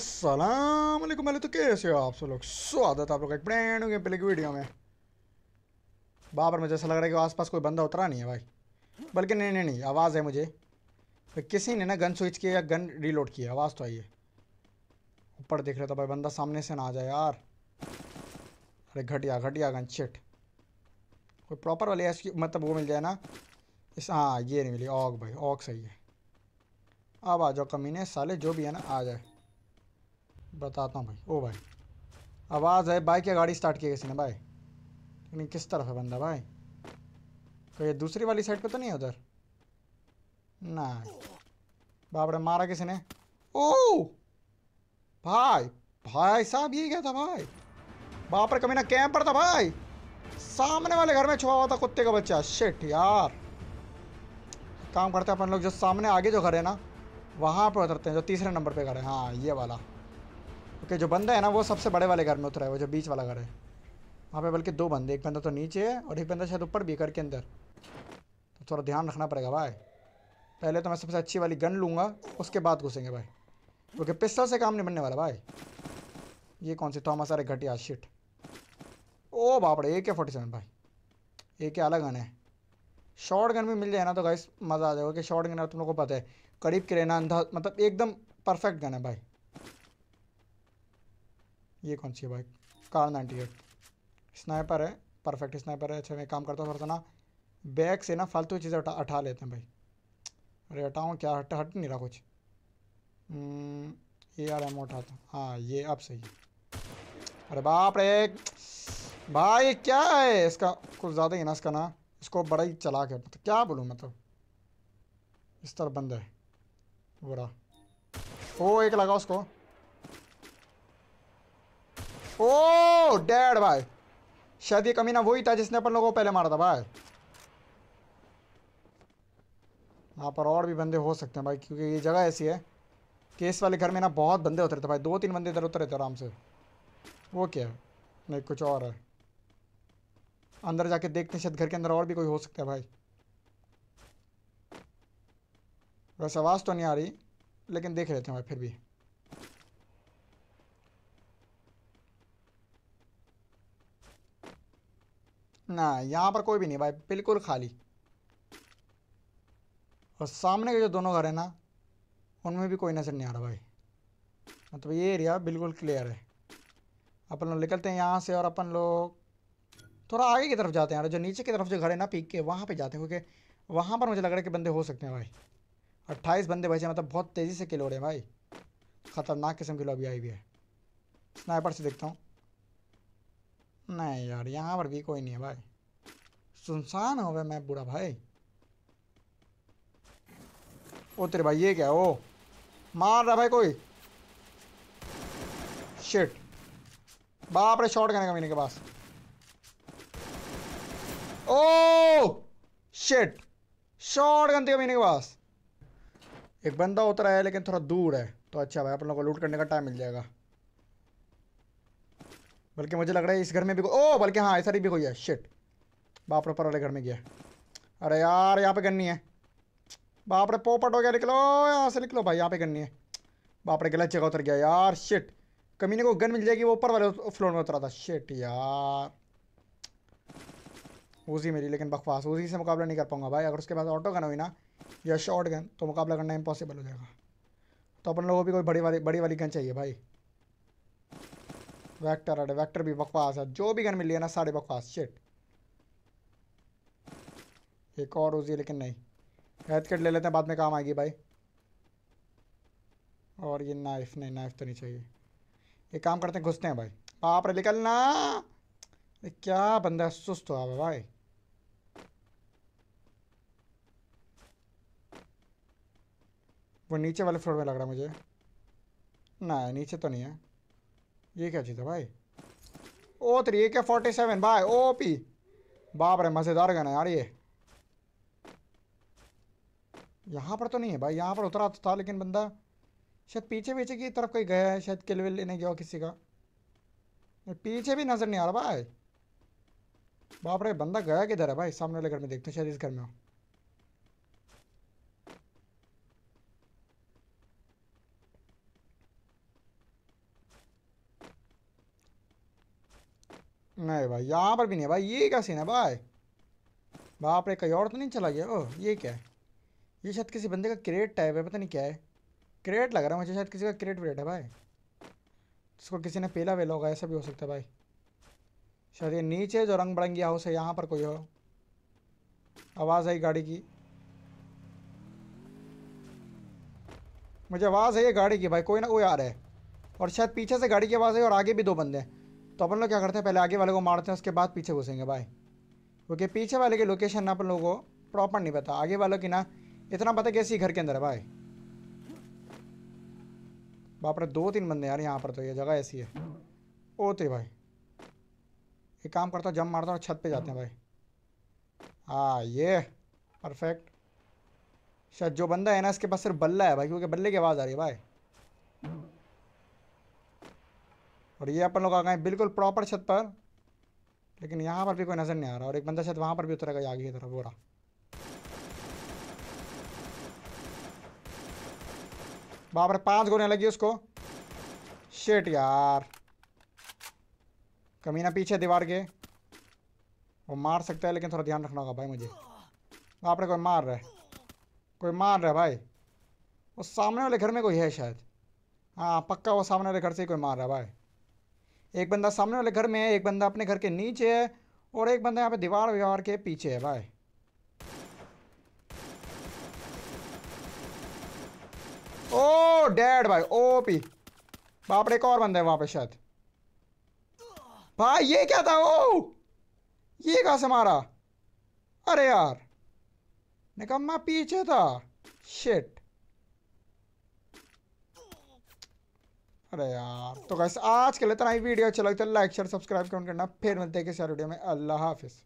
असलम पहले तो कैसे हो आप सब लोग स्वागत आप लोग एक ब्रांड गेम पहले की वीडियो में बाबर मुझे ऐसा लग रहा है कि आसपास कोई बंदा उतरा नहीं है भाई बल्कि नहीं नहीं नहीं आवाज़ है मुझे तो किसी ने ना गन स्विच किया या गन रीलोड किया आवाज़ तो आई है ऊपर देख रहे था तो भाई बंदा सामने से ना आ जाए यार अरे घटिया घटिया गन चिट कोई प्रॉपर वाली ऐसी मतलब वो मिल जाए ना इस हाँ ये नहीं मिली ऑग भाई ऑग सही है अब आ जाओ कमीने साले जो भी है ना आ जाए बताता हूँ भाई ओ भाई आवाज़ है बाइक या गाड़ी स्टार्ट किया किसी ने भाई लेकिन किस तरफ है बंदा भाई कहीं दूसरी वाली साइड पे तो नहीं है उधर ना बाबरे मारा किसी ने ओ भाई भाई साहब ये क्या था भाई बापरे कभी ना कैम पर था भाई सामने वाले घर में छुआ हुआ था कुत्ते का बच्चा शिट यार काम करते हैं अपन लोग जो सामने आगे जो घर है ना वहाँ पे उतरते हैं जो तीसरे नंबर पे घर है हाँ ये वाला ओके जो बंदा है ना वो सबसे बड़े वाले घर में उतरा है वो जो बीच वाला घर है वहाँ पे बल्कि दो बंदे एक बंदा तो नीचे है और एक बंदा शायद ऊपर भी घर के अंदर तो थोड़ा ध्यान रखना पड़ेगा भाई पहले तो मैं सबसे अच्छी वाली गन लूँगा उसके बाद घुसेंगे भाई क्योंकि पिस्टल से काम नहीं बनने वाला भाई ये कौन सी थॉमस अरे घटिया शिट ओ बापड़े ए के फोर्टी सेवन भाई ए के अलग गन है शॉर्ट गन भी मिल जाए ना तो गाइस मज़ा आ जाएगा कि शॉर्ट गन तुम लोग को पता है करीब के रहना अंधा मतलब एकदम परफेक्ट गन है भाई ये कौन सी है भाई कार नाइन्टी एट स्नाइपर है परफेक्ट स्नाइपर है अच्छा मैं काम करता हूँ थोड़ा ना बैग से ना फालतू चीज़ें हटा उठा लेते हैं भाई अरे हटाऊँ क्या हट हट नहीं रहा कुछ ए आर एम उठाता हूँ हाँ ये अब सही अरे बाप रे भाई क्या है इसका कुछ ज़्यादा ही ना इसका ना इसको बड़ा ही चला के मतलब क्या बोलूँ मतलब इस तरह बंद है बुरा ओ एक लगा उसको ओ डैड भाई शायद ये कमीना वही था जिसने अपन लोगों को पहले मारा था भाई वहाँ पर और भी बंदे हो सकते हैं भाई क्योंकि ये जगह ऐसी है कि इस वाले घर में ना बहुत बंदे उतरे थे भाई दो तीन बंदे इधर उतरे थे आराम से वो क्या है नहीं कुछ और है अंदर जाके देखते हैं शायद घर के अंदर और भी कोई हो सकता है भाई वैसे आवाज़ तो नहीं आ रही लेकिन देख लेते हैं भाई फिर भी ना यहाँ पर कोई भी नहीं भाई बिल्कुल खाली और सामने के जो दोनों घर हैं ना उनमें भी कोई नज़र नहीं आ रहा भाई मतलब ये एरिया बिल्कुल क्लियर है अपन लोग निकलते हैं यहाँ से और अपन लोग थोड़ा आगे की तरफ जाते हैं यार जो नीचे की तरफ जो घर है ना पीक के वहाँ पे जाते हैं क्योंकि वहाँ पर मुझे लग रहा है कि बंदे हो सकते हैं भाई अट्ठाईस बंदे भाई मतलब बहुत तेज़ी से किलोड़े रहे हैं भाई ख़तरनाक किस्म की लॉबी आई हुई है स्नाइपर से देखता हूँ नहीं यार यहाँ पर भी कोई नहीं है भाई सुनसान हो गया मैं बुरा भाई ओ तेरे भाई ये क्या ओ मार रहा भाई कोई शिट बाप रे शॉट करने का मेरे के पास ओ शिट शॉर्ट गन का मेरे के पास एक बंदा उतरा है लेकिन थोड़ा दूर है तो अच्छा भाई अपन लोग को लूट करने का टाइम मिल जाएगा बल्कि मुझे लग रहा है इस घर में भी ओ बल्कि हाँ ऐसा भी कोई है शिट बाप रे ऊपर वाले घर में गया अरे यार यहाँ पे गन्नी है बाप रे पोपट हो गया निकलो यहाँ से निकलो भाई यहाँ पे गन्नी है बाप रे गलत जगह उतर गया यार शिट कमीने को गन मिल जाएगी वो ऊपर वाले फ्लोर में उतरा था शिट यार उसी मेरी लेकिन बकवास उसी से मुकाबला नहीं कर पाऊंगा भाई अगर उसके पास ऑटो गन हुई ना या शॉर्ट गन तो मुकाबला करना इम्पॉसिबल हो जाएगा तो अपन लोगों को भी कोई बड़ी वाली बड़ी वाली गन चाहिए भाई वैक्टर अरे वैक्टर भी बकवास है जो भी गन मिली लिया ना सारे बकवास शेट एक और उजी लेकिन नहीं हेडकेट ले लेते हैं बाद में काम आएगी भाई और ये नाइफ नहीं नाइफ तो नहीं चाहिए ये काम करते हैं घुसते हैं भाई आप रे निकलना क्या बंदा सुस्त हो आप भाई वो नीचे वाले फ्लोर में लग रहा है मुझे ना नीचे तो नहीं है ये क्या चीज़ है भाई ओ थ्री ए के फोर्टी सेवन भाई ओ पी बाप रे मज़ेदार गाना यार ये यहाँ पर तो नहीं है भाई यहाँ पर उतरा तो था लेकिन बंदा शायद पीछे पीछे की तरफ कोई गया है शायद किलविल लेने गया किसी का पीछे भी नज़र नहीं आ रहा भाई बाप रे बंदा गया किधर है भाई सामने वाले घर में देखते शायद इस घर में हो नहीं भाई यहाँ पर भी नहीं भाई ये क्या सीन है भाई बाप रे कहीं और तो नहीं चला गया ओह ये क्या है ये शायद किसी बंदे का क्रेट टाइप है पता नहीं क्या है क्रेट लग रहा है मुझे शायद किसी का क्रेट वेट है भाई जिसको किसी ने पेला वेला होगा ऐसा भी हो सकता है भाई शायद ये नीचे जो रंग बड़ंगी हाउस है यहाँ पर कोई हो आवाज़ आई गाड़ी की मुझे आवाज़ है गाड़ी की भाई कोई ना कोई आ रहा है और शायद पीछे से गाड़ी की आवाज़ आई और आगे भी दो बंदे हैं तो अपन लोग क्या करते हैं पहले आगे वाले को मारते हैं उसके बाद पीछे घुसेंगे भाई क्योंकि पीछे वाले की लोकेशन ना अपन लोगों को प्रॉपर नहीं पता आगे वालों की ना इतना पता कैसी घर के अंदर है भाई बाप रे दो तीन बंदे यार यहाँ पर तो ये जगह ऐसी है ओ भाई एक काम करता हूँ जम मारता हूँ छत पे जाते हैं भाई हाँ ये परफेक्ट शायद जो बंदा है ना इसके पास सिर्फ बल्ला है भाई क्योंकि बल्ले की आवाज़ आ रही है भाई और ये अपन लोग आ गए बिल्कुल प्रॉपर छत पर लेकिन यहाँ पर भी कोई नज़र नहीं आ रहा और एक बंदा शायद वहाँ पर भी उतरेगा आगे की तरफ हो रहा बाप रे पाँच गोने लगी उसको शेट यार कमीना पीछे दीवार के वो मार सकता है लेकिन थोड़ा ध्यान रखना होगा भाई मुझे बाप रे कोई मार रहा है कोई मार रहा है भाई वो सामने वाले घर में कोई है शायद हाँ पक्का वो सामने वाले घर से ही कोई मार रहा है भाई एक बंदा सामने वाले घर में है एक बंदा अपने घर के नीचे है और एक बंदा यहाँ पे दीवार व्यवहार के पीछे है भाई ओ डैड भाई ओ पी बाप रे एक और बंदा है वहां पे शायद भाई ये क्या था ओ ये कहा से मारा अरे यार निकम्मा पीछे था शिट अरे यार तो कैसे आज के लिए इतना ही वीडियो लगता तो लाइक शेयर सब्सक्राइब करना फिर मिलते हैं किसी वीडियो में अल्लाह हाफिज़